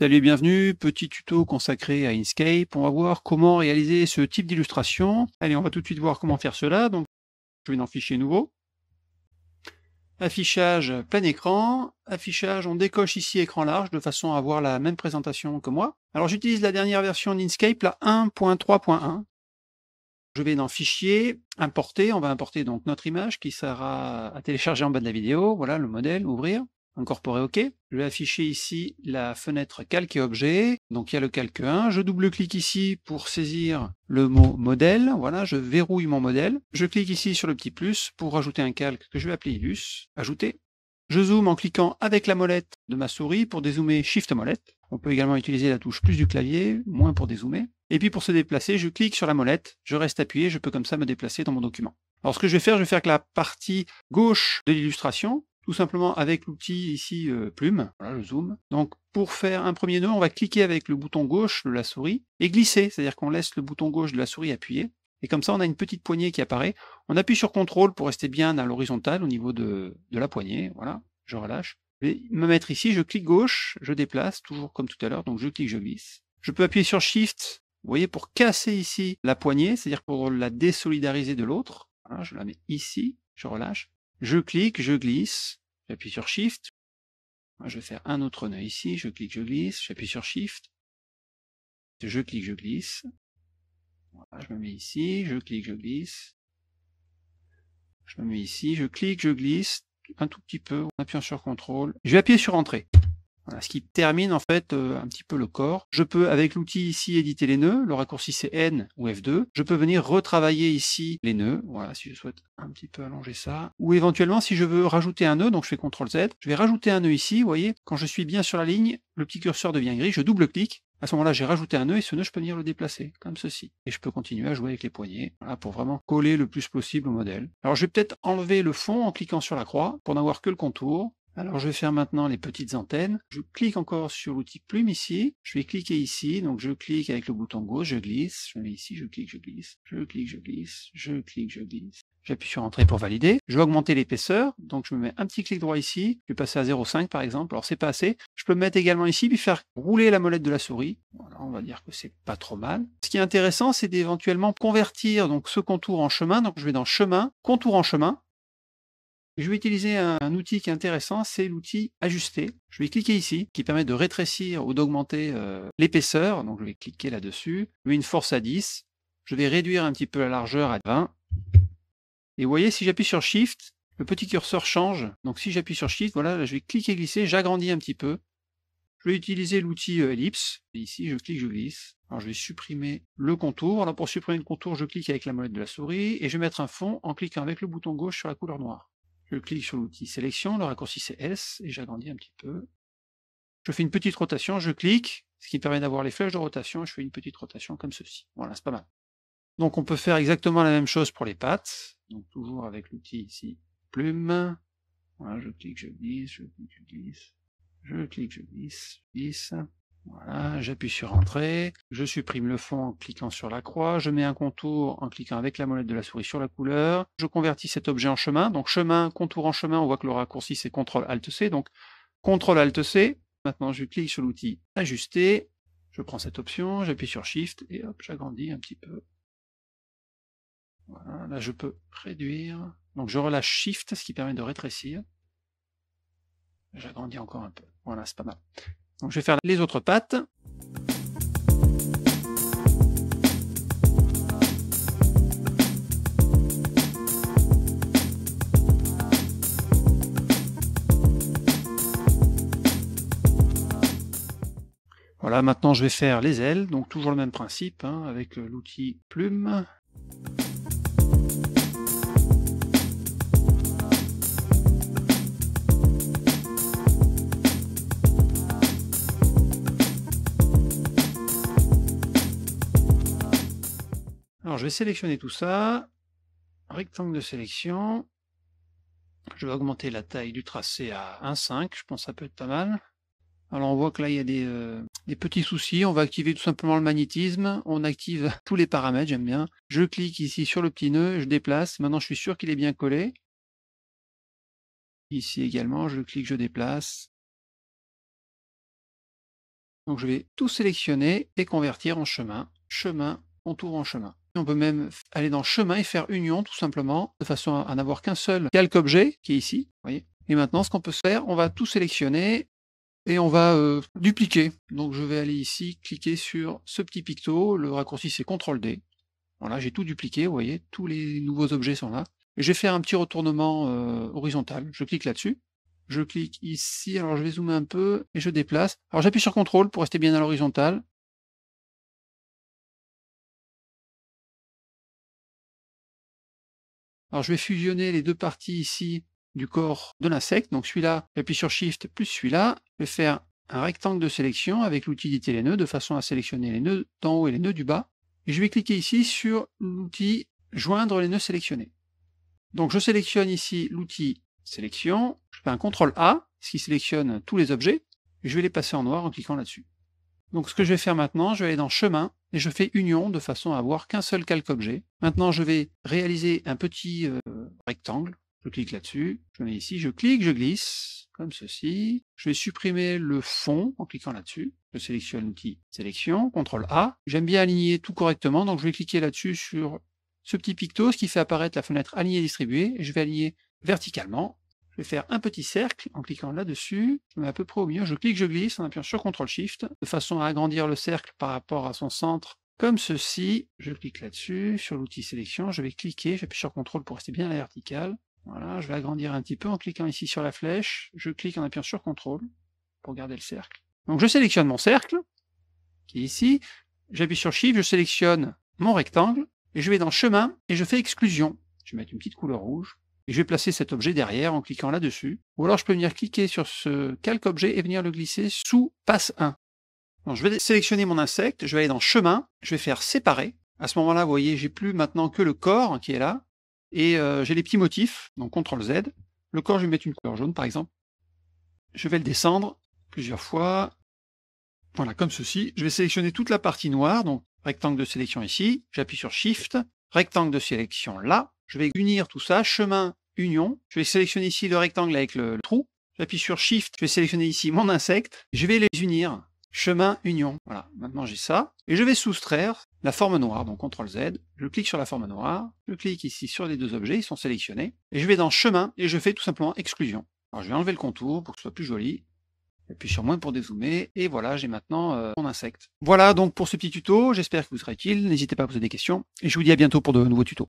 Salut, et bienvenue. Petit tuto consacré à Inkscape. On va voir comment réaliser ce type d'illustration. Allez, on va tout de suite voir comment faire cela. Donc, je vais dans Fichier nouveau. Affichage plein écran. Affichage, on décoche ici écran large de façon à avoir la même présentation que moi. Alors, j'utilise la dernière version d'Inkscape, la 1.3.1. Je vais dans Fichier, Importer. On va importer donc notre image qui sera à télécharger en bas de la vidéo. Voilà le modèle, ouvrir incorporer OK. Je vais afficher ici la fenêtre calque et objet. Donc il y a le calque 1. Je double-clique ici pour saisir le mot modèle. Voilà, je verrouille mon modèle. Je clique ici sur le petit plus pour ajouter un calque que je vais appeler Illus. Ajouter. Je zoome en cliquant avec la molette de ma souris pour dézoomer Shift molette. On peut également utiliser la touche plus du clavier, moins pour dézoomer. Et puis pour se déplacer, je clique sur la molette, je reste appuyé, je peux comme ça me déplacer dans mon document. Alors ce que je vais faire, je vais faire que la partie gauche de l'illustration, tout simplement avec l'outil ici euh, plume, voilà le zoom. Donc pour faire un premier nœud, on va cliquer avec le bouton gauche de la souris et glisser, c'est-à-dire qu'on laisse le bouton gauche de la souris appuyer. Et comme ça, on a une petite poignée qui apparaît. On appuie sur CTRL pour rester bien à l'horizontale au niveau de, de la poignée. Voilà, je relâche. Je vais me mettre ici, je clique gauche, je déplace, toujours comme tout à l'heure, donc je clique, je glisse. Je peux appuyer sur Shift, vous voyez, pour casser ici la poignée, c'est-à-dire pour la désolidariser de l'autre. je la mets ici, je relâche. Je clique, je glisse, j'appuie sur Shift. Je vais faire un autre nœud ici, je clique, je glisse, j'appuie sur Shift. Je clique, je glisse. je me mets ici, je clique, je glisse. Je me mets ici, je clique, je glisse un tout petit peu en appuyant sur CTRL. Je vais appuyer sur Entrée. Voilà, ce qui termine en fait euh, un petit peu le corps. Je peux avec l'outil ici éditer les nœuds. Le raccourci c'est N ou F2. Je peux venir retravailler ici les nœuds. Voilà, si je souhaite un petit peu allonger ça. Ou éventuellement si je veux rajouter un nœud, donc je fais CTRL Z. Je vais rajouter un nœud ici. Vous voyez, quand je suis bien sur la ligne, le petit curseur devient gris. Je double-clique. À ce moment-là, j'ai rajouté un nœud et ce nœud, je peux venir le déplacer, comme ceci. Et je peux continuer à jouer avec les poignées, pour vraiment coller le plus possible au modèle. Alors, je vais peut-être enlever le fond en cliquant sur la croix pour n'avoir que le contour. Alors je vais faire maintenant les petites antennes. Je clique encore sur l'outil plume ici. Je vais cliquer ici. Donc je clique avec le bouton gauche, je glisse. Je mets ici, je clique, je glisse. Je clique, je glisse. Je clique, je glisse. J'appuie sur Entrée pour valider. Je vais augmenter l'épaisseur. Donc je me mets un petit clic droit ici. Je vais passer à 0,5 par exemple. Alors c'est pas assez. Je peux me mettre également ici puis faire rouler la molette de la souris. Voilà, on va dire que c'est pas trop mal. Ce qui est intéressant, c'est d'éventuellement convertir donc ce contour en chemin. Donc je vais dans Chemin, Contour en chemin je vais utiliser un, outil qui est intéressant, c'est l'outil ajuster. Je vais cliquer ici, qui permet de rétrécir ou d'augmenter euh, l'épaisseur. Donc je vais cliquer là-dessus. Je mets une force à 10. Je vais réduire un petit peu la largeur à 20. Et vous voyez, si j'appuie sur Shift, le petit curseur change. Donc si j'appuie sur Shift, voilà, je vais cliquer glisser, j'agrandis un petit peu. Je vais utiliser l'outil euh, ellipse. ici, je clique, je glisse. Alors, je vais supprimer le contour. Alors, pour supprimer le contour, je clique avec la molette de la souris et je vais mettre un fond en cliquant avec le bouton gauche sur la couleur noire. Je clique sur l'outil sélection, le raccourci c'est S, et j'agrandis un petit peu. Je fais une petite rotation, je clique, ce qui me permet d'avoir les flèches de rotation, je fais une petite rotation comme ceci. Voilà, c'est pas mal. Donc on peut faire exactement la même chose pour les pattes, donc toujours avec l'outil ici, plume. Voilà, je clique, je glisse, je clique, je glisse, je clique, je glisse, je glisse. Voilà, j'appuie sur Entrée, je supprime le fond en cliquant sur la croix, je mets un contour en cliquant avec la molette de la souris sur la couleur, je convertis cet objet en chemin, donc chemin, contour en chemin, on voit que le raccourci c'est CTRL-ALT-C, donc CTRL-ALT-C, maintenant je clique sur l'outil Ajuster, je prends cette option, j'appuie sur Shift, et hop, j'agrandis un petit peu. Voilà, là je peux réduire, donc je relâche Shift, ce qui permet de rétrécir. J'agrandis encore un peu, voilà, c'est pas mal je vais faire les autres pattes. Voilà, maintenant je vais faire les ailes, donc toujours le même principe hein, avec euh, l'outil plume. je vais sélectionner tout ça. Rectangle de sélection. Je vais augmenter la taille du tracé à 1,5. Je pense que ça peut être pas mal. Alors on voit que là il y a des, euh, petits soucis, on va activer tout simplement le magnétisme, on active tous les paramètres, j'aime bien. Je clique ici sur le petit nœud, je déplace, maintenant je suis sûr qu'il est bien collé. Ici également, je clique, je déplace. Donc je vais tout sélectionner et convertir en chemin, chemin, on tourne en chemin. On peut même aller dans chemin et faire union tout simplement, de façon à n'avoir qu'un seul calque objet qui est ici. Voyez. Et maintenant, ce qu'on peut faire, on va tout sélectionner et on va euh, dupliquer. Donc je vais aller ici, cliquer sur ce petit picto, le raccourci c'est CTRL D. Voilà, j'ai tout dupliqué, vous voyez, tous les nouveaux objets sont là. je vais faire un petit retournement euh, horizontal. Je clique là-dessus. Je clique ici, alors je vais zoomer un peu et je déplace. Alors j'appuie sur CTRL pour rester bien à l'horizontale. Alors je vais fusionner les deux parties ici du corps de l'insecte. Donc celui-là, j'appuie sur Shift plus celui-là. Je vais faire un rectangle de sélection avec l'outil d'éditer les nœuds de façon à sélectionner les nœuds d'en haut et les nœuds du bas. Et je vais cliquer ici sur l'outil joindre les nœuds sélectionnés. Donc je sélectionne ici l'outil sélection. Je fais un CTRL A, ce qui sélectionne tous les objets. Et je vais les passer en noir en cliquant là-dessus. Donc ce que je vais faire maintenant, je vais aller dans chemin et je fais union de façon à avoir qu'un seul calque objet. Maintenant, je vais réaliser un petit euh, rectangle. Je clique là-dessus, je mets ici, je clique, je glisse, comme ceci. Je vais supprimer le fond en cliquant là-dessus. Je sélectionne l'outil sélection, CTRL A. J'aime bien aligner tout correctement, donc je vais cliquer là-dessus sur ce petit picto, ce qui fait apparaître la fenêtre aligner distribuée, je vais aligner verticalement je vais faire un petit cercle en cliquant là-dessus. Je mets à peu près au milieu. Je clique, je glisse en appuyant sur CTRL-SHIFT de façon à agrandir le cercle par rapport à son centre comme ceci. Je clique là-dessus, sur l'outil sélection, je vais cliquer, j'appuie sur CTRL pour rester bien à la verticale. Voilà, je vais agrandir un petit peu en cliquant ici sur la flèche. Je clique en appuyant sur CTRL pour garder le cercle. Donc je sélectionne mon cercle, qui est ici. J'appuie sur Shift, je sélectionne mon rectangle, et je vais dans Chemin, et je fais Exclusion. Je vais mettre une petite couleur rouge et je vais placer cet objet derrière en cliquant là-dessus. Ou alors je peux venir cliquer sur ce calque objet et venir le glisser sous passe 1. je vais sélectionner mon insecte, je vais aller dans chemin, je vais faire séparer. À ce moment-là, vous voyez, j'ai plus maintenant que le corps qui est là, et euh, j'ai les petits motifs, donc CTRL Z. Le corps, je vais mettre une couleur jaune par exemple. Je vais le descendre plusieurs fois. Voilà, comme ceci. Je vais sélectionner toute la partie noire, donc rectangle de sélection ici, j'appuie sur Shift, rectangle de sélection là, je vais unir tout ça, chemin, union. Je vais sélectionner ici le rectangle avec le, trou. J'appuie sur Shift, je vais sélectionner ici mon insecte. Je vais les unir. Chemin, union. Voilà, maintenant j'ai ça. Et je vais soustraire la forme noire, donc CTRL Z. Je clique sur la forme noire. Je clique ici sur les deux objets, ils sont sélectionnés. Et je vais dans chemin et je fais tout simplement exclusion. Alors je vais enlever le contour pour que ce soit plus joli. J'appuie sur moins pour dézoomer, et voilà, j'ai maintenant euh, mon insecte. Voilà donc pour ce petit tuto, j'espère que vous serez utile, n'hésitez pas à poser des questions, et je vous dis à bientôt pour de nouveaux tutos.